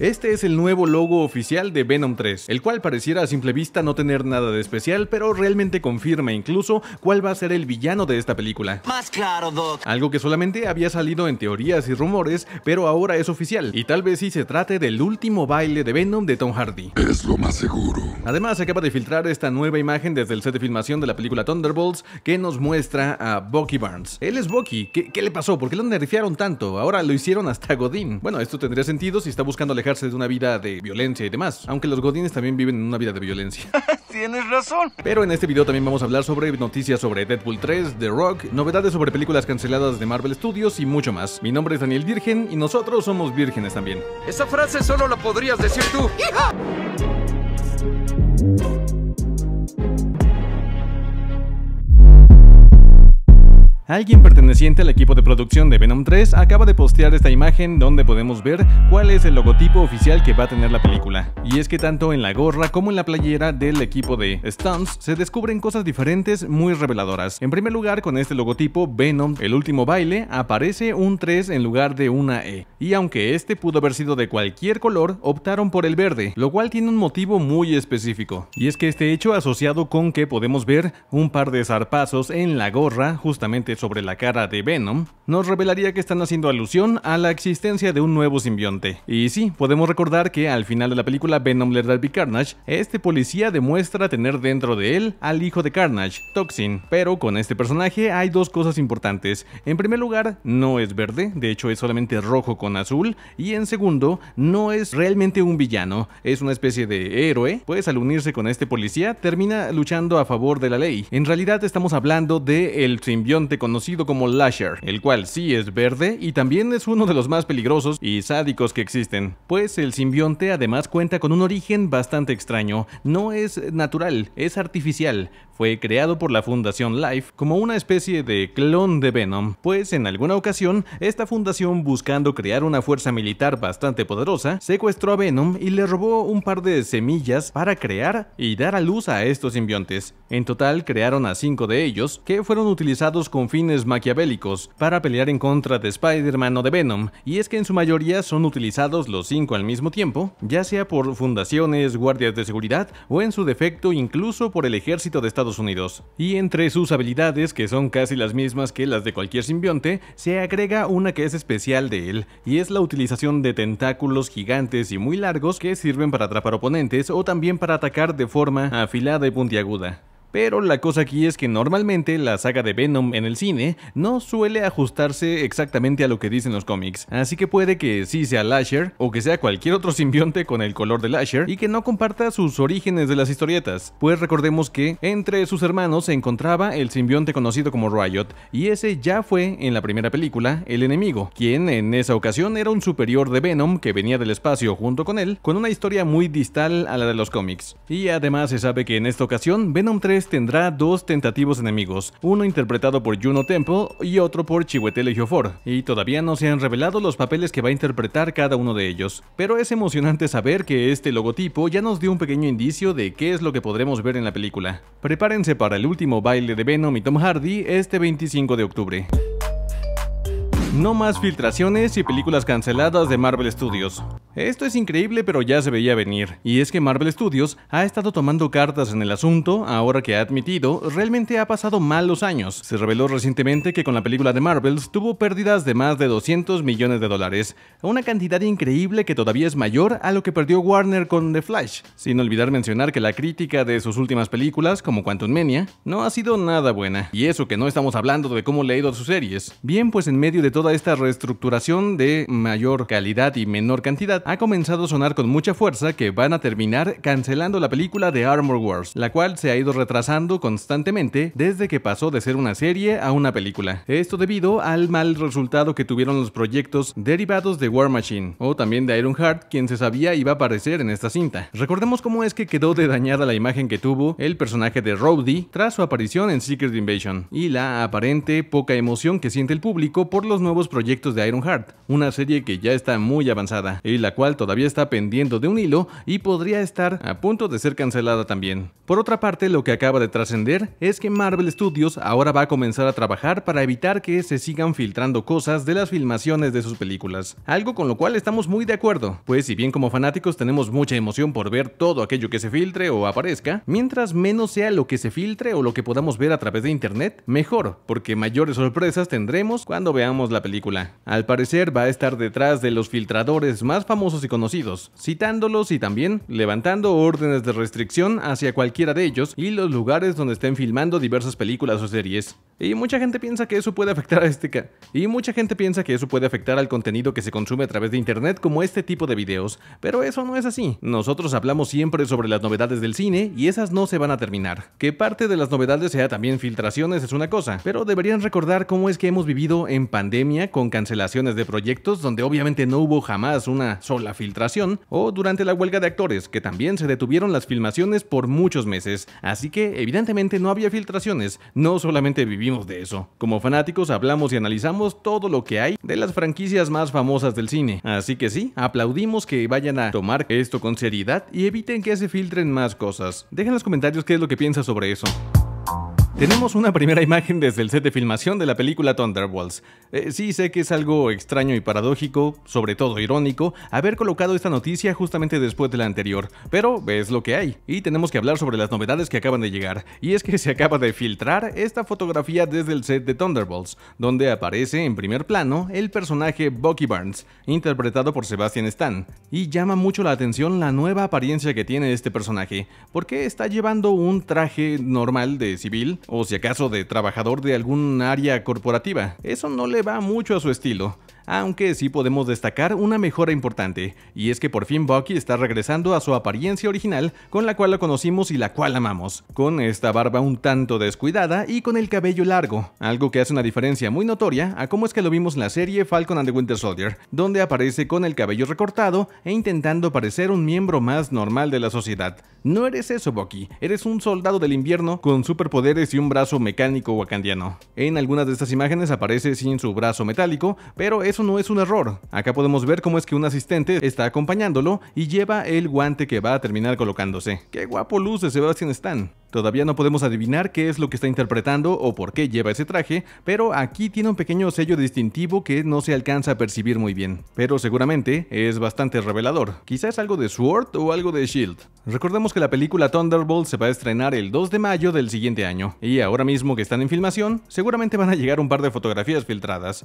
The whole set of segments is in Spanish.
Este es el nuevo logo oficial de Venom 3, el cual pareciera a simple vista no tener nada de especial, pero realmente confirma incluso cuál va a ser el villano de esta película. Más claro, Doc. Algo que solamente había salido en teorías y rumores, pero ahora es oficial, y tal vez sí se trate del último baile de Venom de Tom Hardy. Es lo más seguro. Además, acaba de filtrar esta nueva imagen desde el set de filmación de la película Thunderbolts, que nos muestra a Bucky Barnes. Él es Bucky, ¿qué, le pasó? ¿Por qué lo nerfearon tanto? Ahora lo hicieron hasta Godín. Bueno, esto tendría sentido si está buscando la de una vida de violencia y demás, aunque los godines también viven en una vida de violencia. Tienes razón. Pero en este video también vamos a hablar sobre noticias sobre Deadpool 3, The Rock, novedades sobre películas canceladas de Marvel Studios y mucho más. Mi nombre es Daniel Virgen y nosotros somos vírgenes también. Esa frase solo la podrías decir tú. ¡Hija! Alguien perteneciente al equipo de producción de Venom 3 acaba de postear esta imagen donde podemos ver cuál es el logotipo oficial que va a tener la película. Y es que tanto en la gorra como en la playera del equipo de Stunts se descubren cosas diferentes muy reveladoras. En primer lugar, con este logotipo Venom, el último baile, aparece un 3 en lugar de una E. Y aunque este pudo haber sido de cualquier color, optaron por el verde, lo cual tiene un motivo muy específico. Y es que este hecho asociado con que podemos ver un par de zarpazos en la gorra justamente sobre la cara de Venom, nos revelaría que están haciendo alusión a la existencia de un nuevo simbionte. Y sí, podemos recordar que al final de la película Venom le be Carnage, este policía demuestra tener dentro de él al hijo de Carnage, Toxin. Pero con este personaje hay dos cosas importantes. En primer lugar, no es verde, de hecho es solamente rojo con azul. Y en segundo, no es realmente un villano, es una especie de héroe, pues al unirse con este policía termina luchando a favor de la ley. En realidad estamos hablando de el simbionte conocido como Lasher, el cual sí es verde y también es uno de los más peligrosos y sádicos que existen, pues el simbionte además cuenta con un origen bastante extraño, no es natural, es artificial, fue creado por la Fundación Life como una especie de clon de Venom, pues en alguna ocasión esta fundación buscando crear una fuerza militar bastante poderosa, secuestró a Venom y le robó un par de semillas para crear y dar a luz a estos simbiontes. En total crearon a cinco de ellos, que fueron utilizados con fines maquiavélicos para pelear en contra de Spider-Man o de Venom, y es que en su mayoría son utilizados los cinco al mismo tiempo, ya sea por fundaciones, guardias de seguridad o en su defecto incluso por el ejército de Estados y entre sus habilidades, que son casi las mismas que las de cualquier simbionte, se agrega una que es especial de él, y es la utilización de tentáculos gigantes y muy largos que sirven para atrapar oponentes o también para atacar de forma afilada y puntiaguda. Pero la cosa aquí es que normalmente la saga de Venom en el cine no suele ajustarse exactamente a lo que dicen los cómics, así que puede que sí sea Lasher o que sea cualquier otro simbionte con el color de Lasher y que no comparta sus orígenes de las historietas, pues recordemos que entre sus hermanos se encontraba el simbionte conocido como Riot y ese ya fue en la primera película el enemigo, quien en esa ocasión era un superior de Venom que venía del espacio junto con él, con una historia muy distal a la de los cómics. Y además se sabe que en esta ocasión Venom 3 tendrá dos tentativos enemigos, uno interpretado por Juno Temple y otro por Chiwetel Ejiofor, y todavía no se han revelado los papeles que va a interpretar cada uno de ellos. Pero es emocionante saber que este logotipo ya nos dio un pequeño indicio de qué es lo que podremos ver en la película. Prepárense para el último baile de Venom y Tom Hardy este 25 de octubre. No más filtraciones y películas canceladas de Marvel Studios. Esto es increíble pero ya se veía venir, y es que Marvel Studios ha estado tomando cartas en el asunto ahora que ha admitido realmente ha pasado mal los años. Se reveló recientemente que con la película de Marvels tuvo pérdidas de más de 200 millones de dólares, una cantidad increíble que todavía es mayor a lo que perdió Warner con The Flash, sin olvidar mencionar que la crítica de sus últimas películas, como Quantum Mania, no ha sido nada buena, y eso que no estamos hablando de cómo le ha ido sus series. Bien, pues en medio de todo toda esta reestructuración de mayor calidad y menor cantidad ha comenzado a sonar con mucha fuerza que van a terminar cancelando la película de Armor Wars, la cual se ha ido retrasando constantemente desde que pasó de ser una serie a una película. Esto debido al mal resultado que tuvieron los proyectos derivados de War Machine o también de Iron Heart, quien se sabía iba a aparecer en esta cinta. Recordemos cómo es que quedó de dañada la imagen que tuvo el personaje de Rhodey tras su aparición en Secret Invasion y la aparente poca emoción que siente el público por los nuevos nuevos proyectos de Iron Ironheart, una serie que ya está muy avanzada y la cual todavía está pendiendo de un hilo y podría estar a punto de ser cancelada también. Por otra parte, lo que acaba de trascender es que Marvel Studios ahora va a comenzar a trabajar para evitar que se sigan filtrando cosas de las filmaciones de sus películas, algo con lo cual estamos muy de acuerdo, pues si bien como fanáticos tenemos mucha emoción por ver todo aquello que se filtre o aparezca, mientras menos sea lo que se filtre o lo que podamos ver a través de internet, mejor, porque mayores sorpresas tendremos cuando veamos la película. Al parecer va a estar detrás de los filtradores más famosos y conocidos, citándolos y también levantando órdenes de restricción hacia cualquiera de ellos y los lugares donde estén filmando diversas películas o series. Y mucha gente piensa que eso puede afectar a este y mucha gente piensa que eso puede afectar al contenido que se consume a través de internet como este tipo de videos, pero eso no es así. Nosotros hablamos siempre sobre las novedades del cine y esas no se van a terminar. Que parte de las novedades sea también filtraciones es una cosa, pero deberían recordar cómo es que hemos vivido en pandemia con cancelaciones de proyectos donde obviamente no hubo jamás una sola filtración, o durante la huelga de actores que también se detuvieron las filmaciones por muchos meses, así que evidentemente no había filtraciones, no solamente vivimos de eso. Como fanáticos hablamos y analizamos todo lo que hay de las franquicias más famosas del cine, así que sí, aplaudimos que vayan a tomar esto con seriedad y eviten que se filtren más cosas. Dejen en los comentarios qué es lo que piensas sobre eso. Tenemos una primera imagen desde el set de filmación de la película Thunderbolts. Eh, sí, sé que es algo extraño y paradójico, sobre todo irónico, haber colocado esta noticia justamente después de la anterior, pero ves lo que hay, y tenemos que hablar sobre las novedades que acaban de llegar, y es que se acaba de filtrar esta fotografía desde el set de Thunderbolts, donde aparece en primer plano el personaje Bucky Barnes, interpretado por Sebastian Stan, y llama mucho la atención la nueva apariencia que tiene este personaje, porque está llevando un traje normal de civil, o si acaso de trabajador de algún área corporativa. Eso no le va mucho a su estilo aunque sí podemos destacar una mejora importante, y es que por fin Bucky está regresando a su apariencia original con la cual la conocimos y la cual amamos, con esta barba un tanto descuidada y con el cabello largo, algo que hace una diferencia muy notoria a cómo es que lo vimos en la serie Falcon and the Winter Soldier, donde aparece con el cabello recortado e intentando parecer un miembro más normal de la sociedad. No eres eso, Bucky, eres un soldado del invierno con superpoderes y un brazo mecánico wakandiano. En algunas de estas imágenes aparece sin su brazo metálico, pero es eso no es un error. Acá podemos ver cómo es que un asistente está acompañándolo y lleva el guante que va a terminar colocándose. ¡Qué guapo de Sebastian Stan! Todavía no podemos adivinar qué es lo que está interpretando o por qué lleva ese traje, pero aquí tiene un pequeño sello distintivo que no se alcanza a percibir muy bien, pero seguramente es bastante revelador. Quizás algo de Sword o algo de Shield. Recordemos que la película Thunderbolt se va a estrenar el 2 de mayo del siguiente año, y ahora mismo que están en filmación, seguramente van a llegar un par de fotografías filtradas.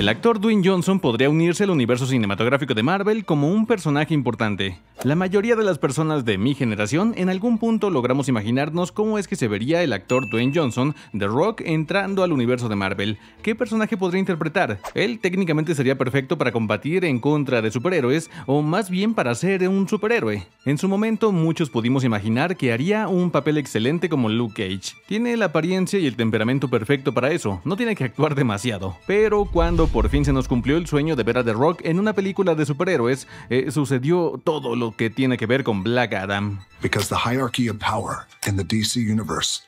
El actor Dwayne Johnson podría unirse al universo cinematográfico de Marvel como un personaje importante. La mayoría de las personas de mi generación en algún punto logramos imaginarnos cómo es que se vería el actor Dwayne Johnson The Rock entrando al universo de Marvel. ¿Qué personaje podría interpretar? Él técnicamente sería perfecto para combatir en contra de superhéroes o más bien para ser un superhéroe. En su momento muchos pudimos imaginar que haría un papel excelente como Luke Cage. Tiene la apariencia y el temperamento perfecto para eso, no tiene que actuar demasiado. Pero cuando por fin se nos cumplió el sueño de ver a The Rock en una película de superhéroes, eh, sucedió todo lo que tiene que ver con Black Adam. hierarchy power in the universe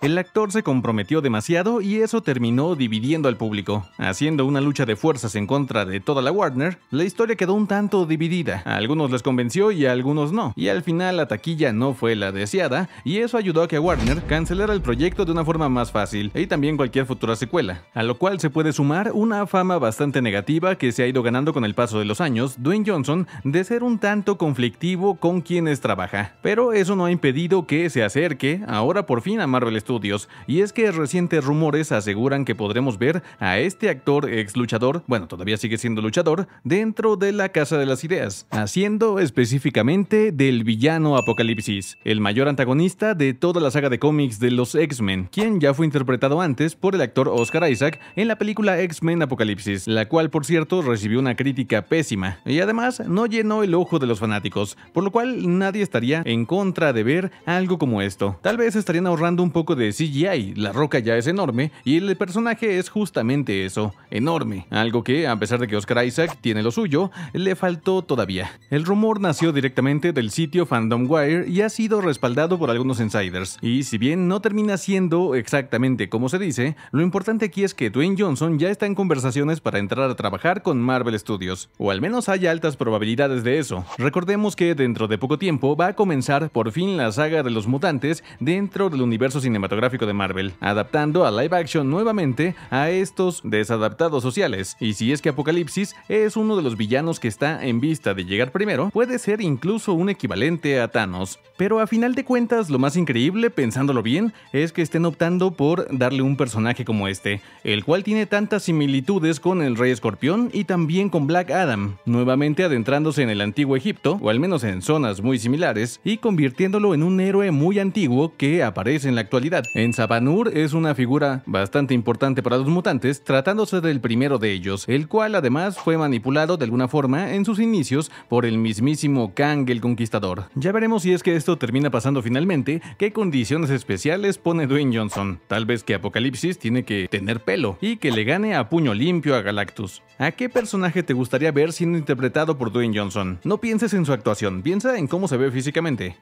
el actor se comprometió demasiado y eso terminó dividiendo al público. Haciendo una lucha de fuerzas en contra de toda la Warner, la historia quedó un tanto dividida. algunos les convenció y a algunos no. Y al final la taquilla no fue la deseada y eso ayudó a que Warner cancelara el proyecto de una forma más fácil y también cualquier futura secuela. A lo cual se puede sumar una fama bastante negativa que se ha ido ganando con el paso de los años Dwayne Johnson de ser un tanto conflictivo con quienes trabaja. Pero eso no ha impedido que se acerque ahora por fin a Marvel Studios, y es que recientes rumores aseguran que podremos ver a este actor ex luchador, bueno, todavía sigue siendo luchador, dentro de la Casa de las Ideas, haciendo específicamente del villano Apocalipsis, el mayor antagonista de toda la saga de cómics de los X-Men, quien ya fue interpretado antes por el actor Oscar Isaac en la película X-Men Apocalipsis, la cual por cierto recibió una crítica pésima, y además no llenó el ojo de los fanáticos, por lo cual nadie estaría en contra de ver algo como esto vez estarían ahorrando un poco de CGI, la roca ya es enorme y el personaje es justamente eso, enorme, algo que a pesar de que Oscar Isaac tiene lo suyo, le faltó todavía. El rumor nació directamente del sitio Fandom Wire y ha sido respaldado por algunos insiders, y si bien no termina siendo exactamente como se dice, lo importante aquí es que Dwayne Johnson ya está en conversaciones para entrar a trabajar con Marvel Studios, o al menos hay altas probabilidades de eso. Recordemos que dentro de poco tiempo va a comenzar por fin la saga de los mutantes dentro del universo cinematográfico de Marvel, adaptando a live action nuevamente a estos desadaptados sociales. Y si es que Apocalipsis es uno de los villanos que está en vista de llegar primero, puede ser incluso un equivalente a Thanos. Pero a final de cuentas, lo más increíble, pensándolo bien, es que estén optando por darle un personaje como este, el cual tiene tantas similitudes con el Rey Escorpión y también con Black Adam, nuevamente adentrándose en el antiguo Egipto, o al menos en zonas muy similares, y convirtiéndolo en un héroe muy antiguo que aparece en la actualidad. En Sabanur es una figura bastante importante para los mutantes, tratándose del primero de ellos, el cual además fue manipulado de alguna forma en sus inicios por el mismísimo Kang el Conquistador. Ya veremos si es que esto termina pasando finalmente, qué condiciones especiales pone Dwayne Johnson. Tal vez que Apocalipsis tiene que tener pelo y que le gane a puño limpio a Galactus. ¿A qué personaje te gustaría ver siendo interpretado por Dwayne Johnson? No pienses en su actuación, piensa en cómo se ve físicamente.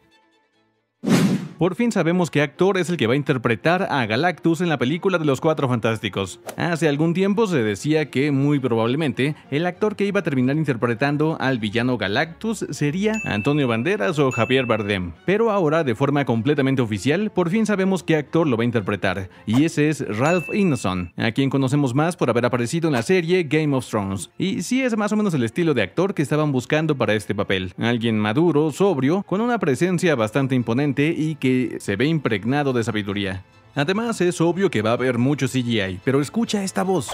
Por fin sabemos qué actor es el que va a interpretar a Galactus en la película de los Cuatro Fantásticos. Hace algún tiempo se decía que, muy probablemente, el actor que iba a terminar interpretando al villano Galactus sería Antonio Banderas o Javier Bardem. Pero ahora, de forma completamente oficial, por fin sabemos qué actor lo va a interpretar, y ese es Ralph Ineson, a quien conocemos más por haber aparecido en la serie Game of Thrones. Y sí es más o menos el estilo de actor que estaban buscando para este papel. Alguien maduro, sobrio, con una presencia bastante imponente y que se ve impregnado de sabiduría. Además, es obvio que va a haber mucho CGI, pero escucha esta voz.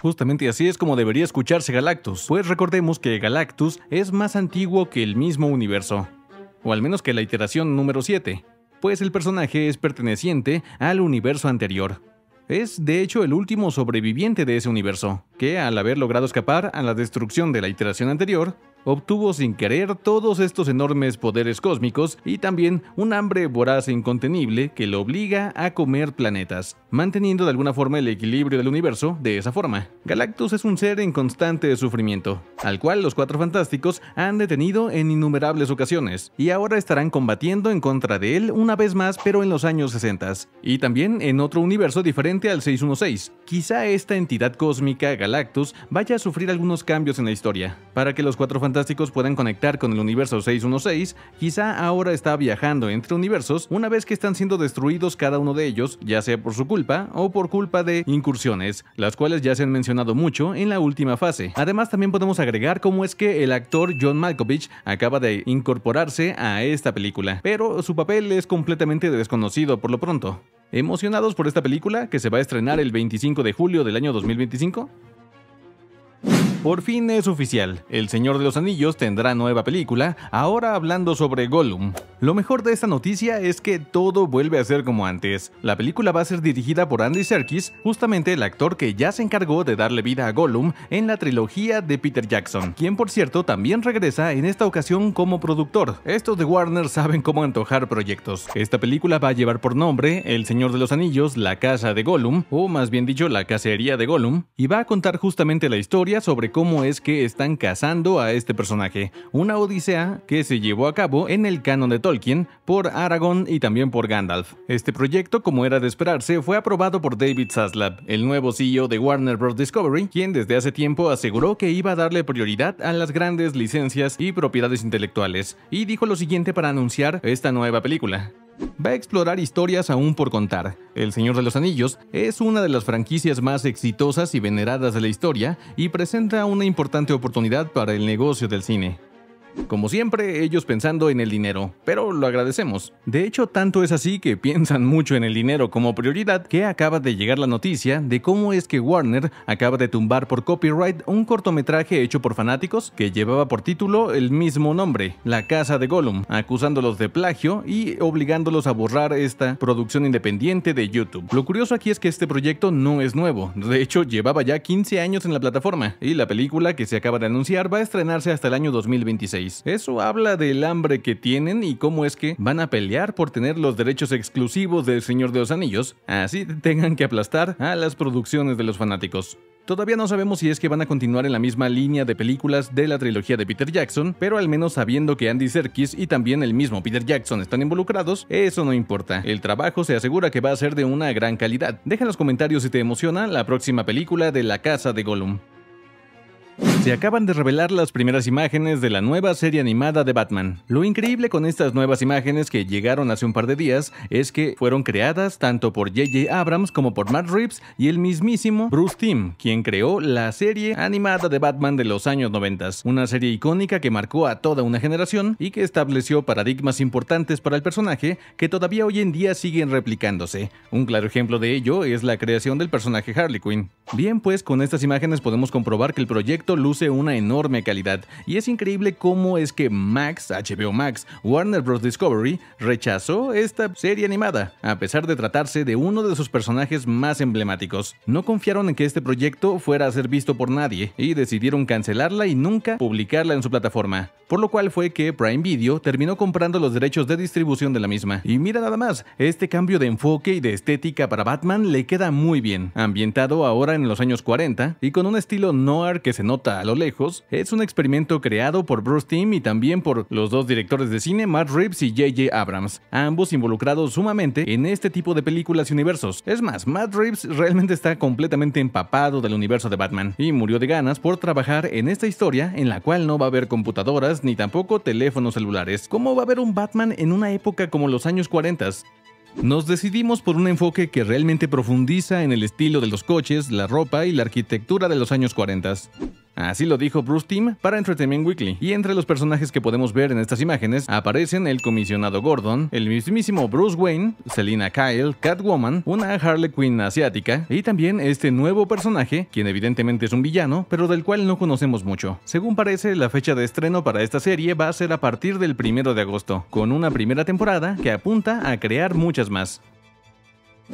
Justamente así es como debería escucharse Galactus, pues recordemos que Galactus es más antiguo que el mismo universo, o al menos que la iteración número 7, pues el personaje es perteneciente al universo anterior. Es de hecho el último sobreviviente de ese universo, que al haber logrado escapar a la destrucción de la iteración anterior, obtuvo sin querer todos estos enormes poderes cósmicos y también un hambre voraz e incontenible que lo obliga a comer planetas, manteniendo de alguna forma el equilibrio del universo de esa forma. Galactus es un ser en constante sufrimiento, al cual los cuatro fantásticos han detenido en innumerables ocasiones, y ahora estarán combatiendo en contra de él una vez más pero en los años 60, y también en otro universo diferente al 616. Quizá esta entidad cósmica, Galactus, vaya a sufrir algunos cambios en la historia, para que los cuatro fantásticos pueden conectar con el universo 616, quizá ahora está viajando entre universos una vez que están siendo destruidos cada uno de ellos, ya sea por su culpa o por culpa de incursiones, las cuales ya se han mencionado mucho en la última fase. Además también podemos agregar cómo es que el actor John Malkovich acaba de incorporarse a esta película, pero su papel es completamente desconocido por lo pronto. ¿Emocionados por esta película que se va a estrenar el 25 de julio del año 2025? Por fin es oficial, El Señor de los Anillos tendrá nueva película, ahora hablando sobre Gollum. Lo mejor de esta noticia es que todo vuelve a ser como antes. La película va a ser dirigida por Andy Serkis, justamente el actor que ya se encargó de darle vida a Gollum en la trilogía de Peter Jackson, quien por cierto también regresa en esta ocasión como productor. Estos de Warner saben cómo antojar proyectos. Esta película va a llevar por nombre El Señor de los Anillos, La Casa de Gollum, o más bien dicho, La Cacería de Gollum, y va a contar justamente la historia sobre cómo es que están cazando a este personaje, una odisea que se llevó a cabo en el canon de Tolkien por Aragorn y también por Gandalf. Este proyecto, como era de esperarse, fue aprobado por David Zaslav, el nuevo CEO de Warner Bros. Discovery, quien desde hace tiempo aseguró que iba a darle prioridad a las grandes licencias y propiedades intelectuales, y dijo lo siguiente para anunciar esta nueva película va a explorar historias aún por contar. El Señor de los Anillos es una de las franquicias más exitosas y veneradas de la historia y presenta una importante oportunidad para el negocio del cine. Como siempre, ellos pensando en el dinero, pero lo agradecemos. De hecho, tanto es así que piensan mucho en el dinero como prioridad que acaba de llegar la noticia de cómo es que Warner acaba de tumbar por copyright un cortometraje hecho por fanáticos que llevaba por título el mismo nombre, La Casa de Gollum, acusándolos de plagio y obligándolos a borrar esta producción independiente de YouTube. Lo curioso aquí es que este proyecto no es nuevo, de hecho llevaba ya 15 años en la plataforma y la película que se acaba de anunciar va a estrenarse hasta el año 2026. Eso habla del hambre que tienen y cómo es que van a pelear por tener los derechos exclusivos del Señor de los Anillos, así tengan que aplastar a las producciones de los fanáticos. Todavía no sabemos si es que van a continuar en la misma línea de películas de la trilogía de Peter Jackson, pero al menos sabiendo que Andy Serkis y también el mismo Peter Jackson están involucrados, eso no importa. El trabajo se asegura que va a ser de una gran calidad. Deja en los comentarios si te emociona la próxima película de La Casa de Gollum. Se acaban de revelar las primeras imágenes de la nueva serie animada de Batman. Lo increíble con estas nuevas imágenes que llegaron hace un par de días es que fueron creadas tanto por JJ Abrams como por Matt Reeves y el mismísimo Bruce Timm, quien creó la serie animada de Batman de los años 90, una serie icónica que marcó a toda una generación y que estableció paradigmas importantes para el personaje que todavía hoy en día siguen replicándose. Un claro ejemplo de ello es la creación del personaje Harley Quinn. Bien, pues con estas imágenes podemos comprobar que el proyecto luce una enorme calidad y es increíble cómo es que Max, HBO Max, Warner Bros. Discovery rechazó esta serie animada, a pesar de tratarse de uno de sus personajes más emblemáticos. No confiaron en que este proyecto fuera a ser visto por nadie y decidieron cancelarla y nunca publicarla en su plataforma, por lo cual fue que Prime Video terminó comprando los derechos de distribución de la misma. Y mira nada más, este cambio de enfoque y de estética para Batman le queda muy bien, ambientado ahora en los años 40 y con un estilo noir que se nota a lo lejos, es un experimento creado por Bruce Timm y también por los dos directores de cine Matt Reeves y J.J. Abrams, ambos involucrados sumamente en este tipo de películas y universos. Es más, Matt Reeves realmente está completamente empapado del universo de Batman y murió de ganas por trabajar en esta historia en la cual no va a haber computadoras ni tampoco teléfonos celulares. ¿Cómo va a haber un Batman en una época como los años 40? Nos decidimos por un enfoque que realmente profundiza en el estilo de los coches, la ropa y la arquitectura de los años 40. Así lo dijo Bruce Tim para Entertainment Weekly. Y entre los personajes que podemos ver en estas imágenes aparecen el comisionado Gordon, el mismísimo Bruce Wayne, Selina Kyle, Catwoman, una Harley Quinn asiática y también este nuevo personaje, quien evidentemente es un villano, pero del cual no conocemos mucho. Según parece, la fecha de estreno para esta serie va a ser a partir del primero de agosto, con una primera temporada que apunta a crear muchas más.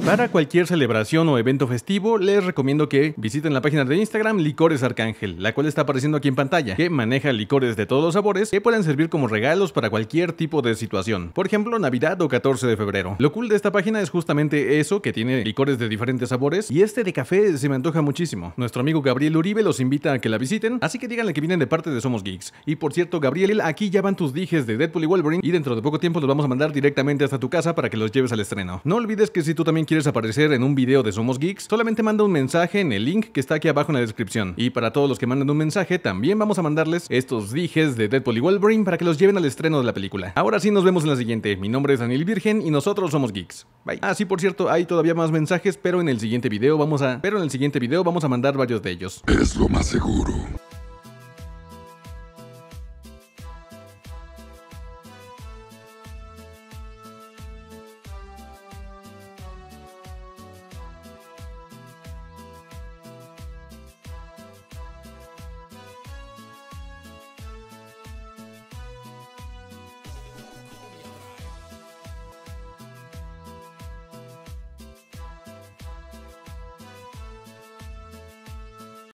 Para cualquier celebración o evento festivo, les recomiendo que visiten la página de Instagram Licores Arcángel, la cual está apareciendo aquí en pantalla, que maneja licores de todos los sabores que pueden servir como regalos para cualquier tipo de situación, por ejemplo Navidad o 14 de febrero. Lo cool de esta página es justamente eso, que tiene licores de diferentes sabores, y este de café se me antoja muchísimo. Nuestro amigo Gabriel Uribe los invita a que la visiten, así que díganle que vienen de parte de Somos Geeks. Y por cierto, Gabriel, aquí ya van tus dijes de Deadpool y Wolverine, y dentro de poco tiempo los vamos a mandar directamente hasta tu casa para que los lleves al estreno. No olvides que si tú también quieres aparecer en un video de Somos Geeks, solamente manda un mensaje en el link que está aquí abajo en la descripción. Y para todos los que mandan un mensaje, también vamos a mandarles estos dijes de Deadpool y Wolverine para que los lleven al estreno de la película. Ahora sí, nos vemos en la siguiente. Mi nombre es Daniel Virgen y nosotros somos Geeks. Bye. Ah, sí, por cierto, hay todavía más mensajes, pero en el siguiente video vamos a... Pero en el siguiente video vamos a mandar varios de ellos. Es lo más seguro.